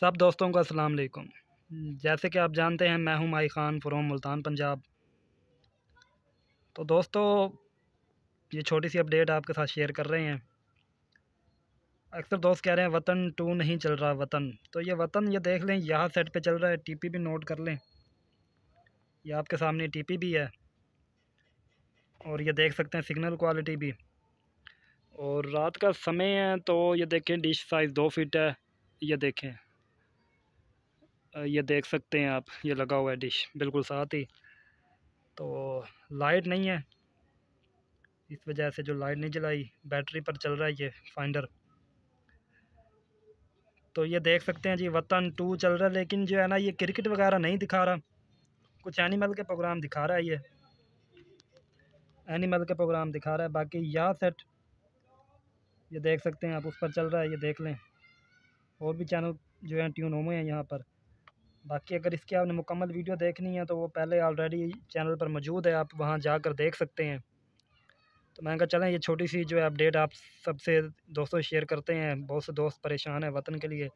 सब दोस्तों को असलम जैसे कि आप जानते हैं मैं हूं माई ख़ान फ्रॉम मुल्तान पंजाब तो दोस्तों ये छोटी सी अपडेट आपके साथ शेयर कर रहे हैं अक्सर दोस्त कह रहे हैं वतन टू नहीं चल रहा वतन तो ये वतन ये देख लें यहाँ सेट पे चल रहा है टीपी भी नोट कर लें ये आपके सामने टीपी भी है और ये देख सकते हैं सिग्नल क्वालिटी भी और रात का समय है तो ये देखें डिश साइज़ दो फिट है ये देखें ये देख सकते हैं आप ये लगा हुआ है डिश बिल्कुल साथ ही तो लाइट नहीं है इस वजह से जो लाइट नहीं जलाई बैटरी पर चल रहा है ये फाइंडर तो ये देख सकते हैं जी वतन टू चल रहा है लेकिन जो है ना ये क्रिकेट वगैरह नहीं दिखा रहा कुछ एनिमल के प्रोग्राम दिखा रहा है ये एनिमल के प्रोग्राम दिखा रहा है बाकी या सेट ये देख सकते हैं आप उस पर चल रहा है ये देख लें और भी चैनल जो है ट्यून होमे हैं यहाँ पर बाकी अगर इसकी आपने मुकम्मल वीडियो देखनी है तो वो पहले ऑलरेडी चैनल पर मौजूद है आप वहाँ जाकर देख सकते हैं तो मैंने कहा चलें ये छोटी सी जो है अपडेट आप सबसे दोस्तों शेयर करते हैं बहुत से दोस्त परेशान हैं वतन के लिए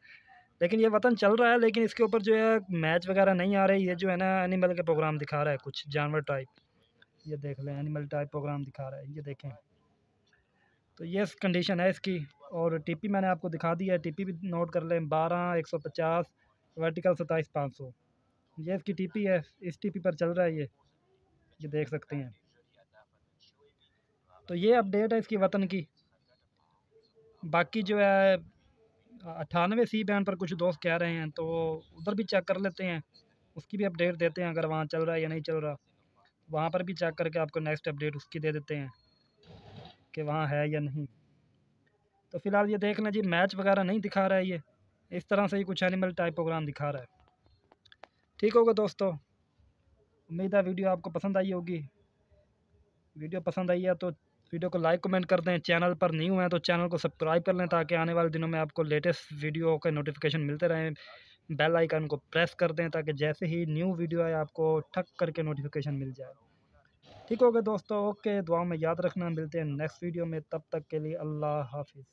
लेकिन ये वतन चल रहा है लेकिन इसके ऊपर जो है मैच वगैरह नहीं आ रही ये जो है ना एनिमल के प्रोग्राम दिखा रहा है कुछ जानवर टाइप ये देख लें एनिमल टाइप प्रोग्राम दिखा रहा है ये देखें तो ये कंडीशन है इसकी और टीपी मैंने आपको दिखा दी है टीपी भी नोट कर लें बारह एक सौ पचास वर्टिकल सत्ताईस पाँच सौ ये इसकी टीपी है इस टीपी पर चल रहा है ये ये देख सकते हैं तो ये अपडेट है इसकी वतन की बाकी जो है अट्ठानवे सी बैंड पर कुछ दोस्त कह रहे हैं तो उधर भी चेक कर लेते हैं उसकी भी अपडेट देते हैं अगर वहाँ चल रहा है या नहीं चल रहा वहाँ पर भी चेक करके आपको नेक्स्ट अपडेट उसकी दे देते हैं कि वहाँ है या नहीं तो फिलहाल ये देख जी मैच वगैरह नहीं दिखा रहा है ये इस तरह से ही कुछ एनिमल टाइप प्रोग्राम दिखा रहा है ठीक होगा दोस्तों उम्मीद है वीडियो आपको पसंद आई होगी वीडियो पसंद आई है तो वीडियो को लाइक कमेंट कर दें चैनल पर नहीं हुए हैं तो चैनल को सब्सक्राइब कर लें ताकि आने वाले दिनों में आपको लेटेस्ट वीडियो के नोटिफिकेशन मिलते रहें बेल आइकन को प्रेस कर दें ताकि जैसे ही न्यू वीडियो आए आपको ठक करके नोटिफिकेशन मिल जाए ठीक हो गए दोस्तों ओके दुआ में याद रखना मिलते हैं नेक्स्ट वीडियो में तब तक के लिए अल्लाह हाफिज़